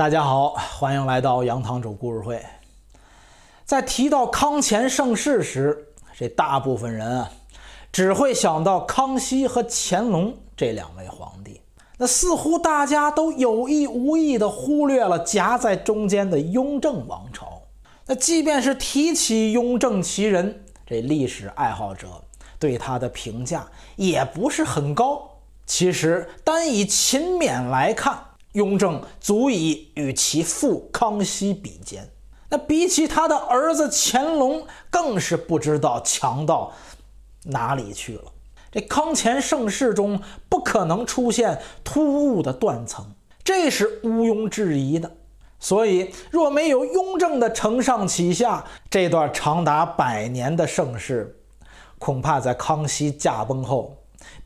大家好，欢迎来到杨堂主故事会。在提到康乾盛世时，这大部分人啊，只会想到康熙和乾隆这两位皇帝。那似乎大家都有意无意地忽略了夹在中间的雍正王朝。那即便是提起雍正其人，这历史爱好者对他的评价也不是很高。其实单以勤勉来看，雍正足以与其父康熙比肩，那比起他的儿子乾隆，更是不知道强到哪里去了。这康乾盛世中不可能出现突兀的断层，这是毋庸置疑的。所以，若没有雍正的承上启下，这段长达百年的盛世，恐怕在康熙驾崩后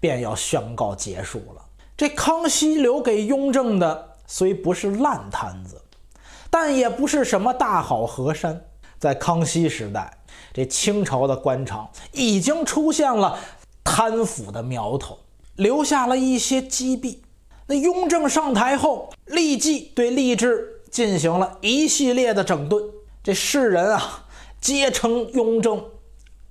便要宣告结束了。这康熙留给雍正的虽不是烂摊子，但也不是什么大好河山。在康熙时代，这清朝的官场已经出现了贪腐的苗头，留下了一些积弊。那雍正上台后，立即对吏治进行了一系列的整顿。这世人啊，皆称雍正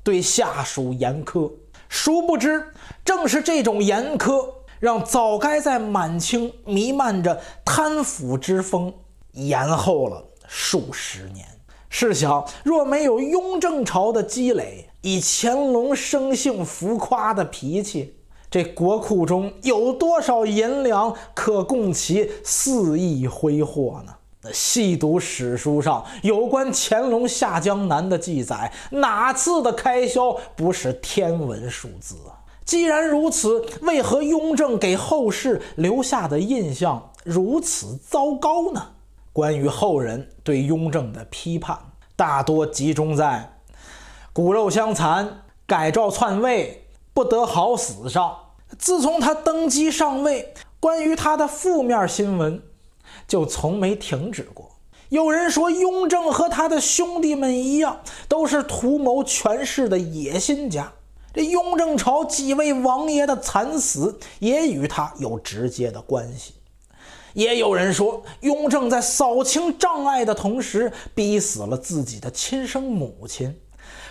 对下属严苛，殊不知正是这种严苛。让早该在满清弥漫着贪腐之风延后了数十年。试想，若没有雍正朝的积累，以乾隆生性浮夸的脾气，这国库中有多少银两可供其肆意挥霍呢？细读史书上有关乾隆下江南的记载，哪次的开销不是天文数字？既然如此，为何雍正给后世留下的印象如此糟糕呢？关于后人对雍正的批判，大多集中在骨肉相残、改诏篡位、不得好死上。自从他登基上位，关于他的负面新闻就从没停止过。有人说，雍正和他的兄弟们一样，都是图谋权势的野心家。这雍正朝几位王爷的惨死也与他有直接的关系。也有人说，雍正在扫清障碍的同时，逼死了自己的亲生母亲。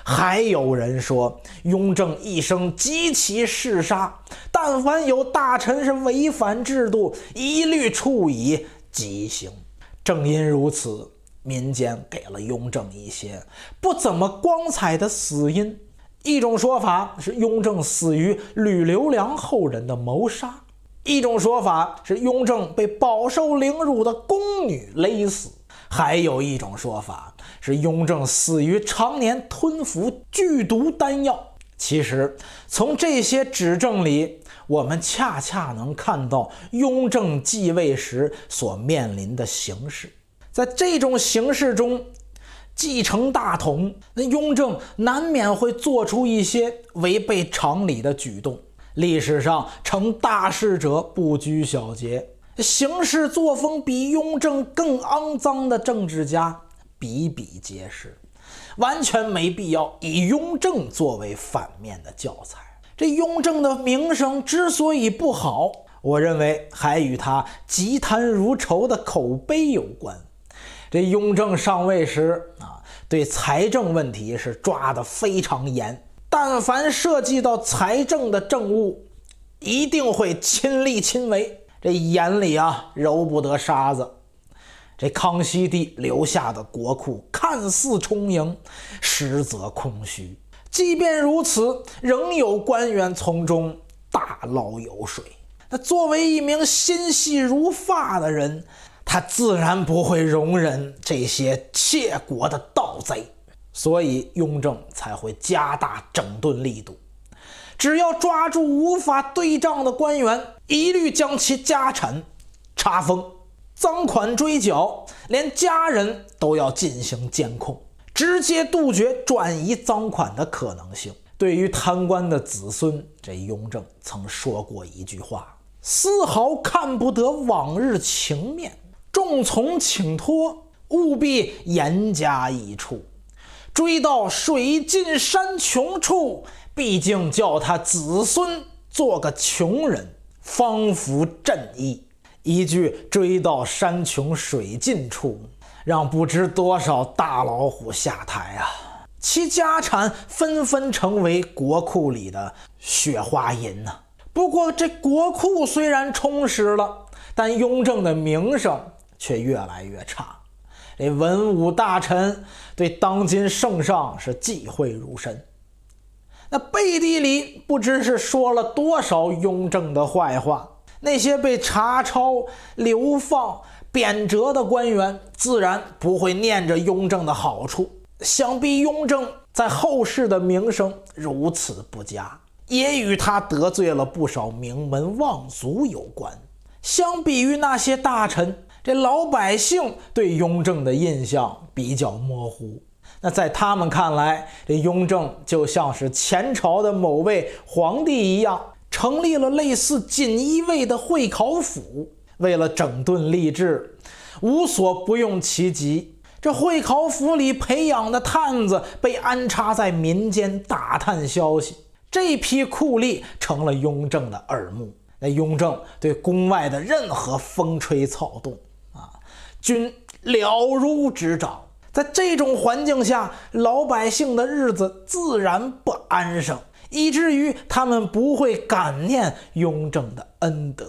还有人说，雍正一生极其嗜杀，但凡有大臣是违反制度，一律处以极刑。正因如此，民间给了雍正一些不怎么光彩的死因。一种说法是雍正死于吕留良后人的谋杀，一种说法是雍正被饱受凌辱的宫女勒死，还有一种说法是雍正死于常年吞服剧毒丹药。其实，从这些指证里，我们恰恰能看到雍正继位时所面临的形势。在这种形势中，继承大统，那雍正难免会做出一些违背常理的举动。历史上成大事者不拘小节，行事作风比雍正更肮脏的政治家比比皆是，完全没必要以雍正作为反面的教材。这雍正的名声之所以不好，我认为还与他嫉贪如仇的口碑有关。这雍正上位时啊，对财政问题是抓得非常严，但凡涉及到财政的政务，一定会亲力亲为。这眼里啊揉不得沙子。这康熙帝留下的国库看似充盈，实则空虚。即便如此，仍有官员从中大捞油水。那作为一名心细如发的人。他自然不会容忍这些窃国的盗贼，所以雍正才会加大整顿力度。只要抓住无法对账的官员，一律将其家产查封、赃款追缴，连家人都要进行监控，直接杜绝转移赃款的可能性。对于贪官的子孙，这雍正曾说过一句话：“丝毫看不得往日情面。”共从请托，务必严加一处。追到水尽山穷处，毕竟叫他子孙做个穷人，方服朕意。一句“追到山穷水尽处”，让不知多少大老虎下台啊！其家产纷纷成为国库里的雪花银呐。不过这国库虽然充实了，但雍正的名声。却越来越差，这文武大臣对当今圣上是忌讳如深，那背地里不知是说了多少雍正的坏话。那些被查抄、流放、贬谪的官员，自然不会念着雍正的好处。想必雍正在后世的名声如此不佳，也与他得罪了不少名门望族有关。相比于那些大臣。这老百姓对雍正的印象比较模糊，那在他们看来，这雍正就像是前朝的某位皇帝一样，成立了类似锦衣卫的会考府，为了整顿吏治，无所不用其极。这会考府里培养的探子被安插在民间打探消息，这批酷吏成了雍正的耳目。那雍正对宫外的任何风吹草动，均了如指掌，在这种环境下，老百姓的日子自然不安生，以至于他们不会感念雍正的恩德。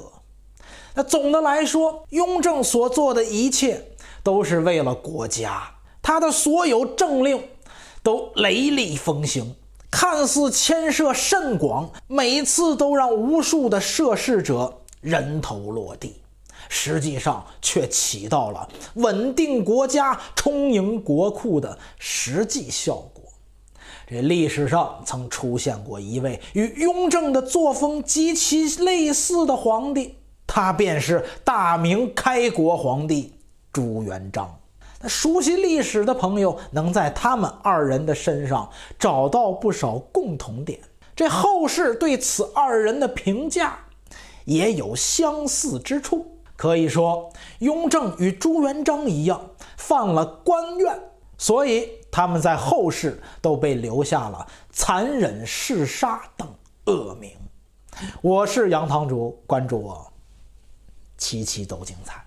那总的来说，雍正所做的一切都是为了国家，他的所有政令都雷厉风行，看似牵涉甚广，每次都让无数的涉事者人头落地。实际上却起到了稳定国家、充盈国库的实际效果。这历史上曾出现过一位与雍正的作风极其类似的皇帝，他便是大明开国皇帝朱元璋。那熟悉历史的朋友能在他们二人的身上找到不少共同点，这后世对此二人的评价也有相似之处。可以说，雍正与朱元璋一样犯了官怨，所以他们在后世都被留下了残忍嗜杀等恶名。我是杨堂主，关注我，期期都精彩。